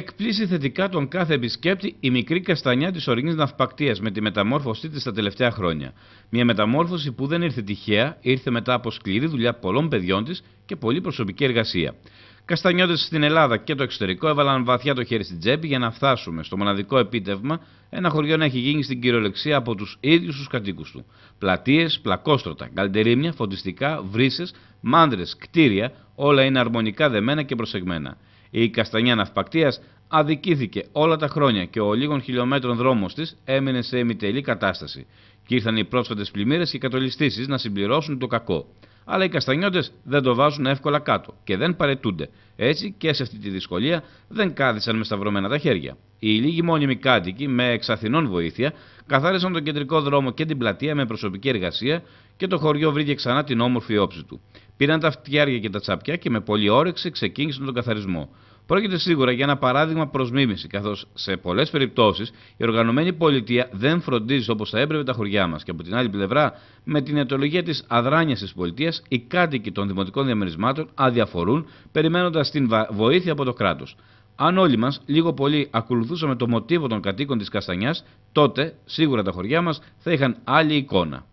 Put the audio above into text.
Εκπλήσει θετικά τον κάθε επισκέπτη η μικρή καστανιά της ορεινής ναυπακτίας με τη μεταμόρφωσή της τα τελευταία χρόνια. Μια μεταμόρφωση που δεν ήρθε τυχαία, ήρθε μετά από σκληρή δουλειά πολλών παιδιών της και πολύ προσωπική εργασία. Καστανιώτες στην Ελλάδα και το εξωτερικό έβαλαν βαθιά το χέρι στην τσέπη για να φτάσουμε στο μοναδικό επίτευγμα ένα χωριό να έχει γίνει στην κυριολεξία από τους ίδιους τους κατοίκους του. Πλατείες, πλακόστρωτα, καλτερίμια, φωτιστικά, ...βρύσες, μάντρες, κτίρια, όλα είναι αρμονικά δεμένα και προσεγμένα. Η Καστανιά Ναυπακτίας αδικήθηκε όλα τα χρόνια και ο λίγων χιλιόμετρων δρόμος της έμεινε σε ημιτελή κατάσταση. Και ήρθαν οι πρόσφατες πλημμύρες και οι να συμπληρώσουν το κακό αλλά οι καστανιώτες δεν το βάζουν εύκολα κάτω και δεν παρετούνται. Έτσι και σε αυτή τη δυσκολία δεν κάθισαν με σταυρωμένα τα χέρια. Οι λίγοι μόνιμοι κάτοικοι, με εξαθηνών βοήθεια, καθάρισαν τον κεντρικό δρόμο και την πλατεία με προσωπική εργασία και το χωριό βρήκε ξανά την όμορφη όψη του. Πήραν τα φτιάρια και τα τσαπιά και με πολλή όρεξη ξεκίνησαν τον καθαρισμό. Πρόκειται σίγουρα για ένα παράδειγμα προς μίμηση, καθώς σε πολλές περιπτώσεις η οργανωμένη πολιτεία δεν φροντίζει όπως θα έπρεπε τα χωριά μας. Και από την άλλη πλευρά, με την αιτολογία της αδράνειας της πολιτείας, οι κάτοικοι των δημοτικών διαμερισμάτων αδιαφορούν, περιμένοντας την βοήθεια από το κράτος. Αν όλοι μας λίγο πολύ ακολουθούσαμε το μοτίβο των κατοίκων της Καστανιάς, τότε σίγουρα τα χωριά μας θα είχαν άλλη εικόνα.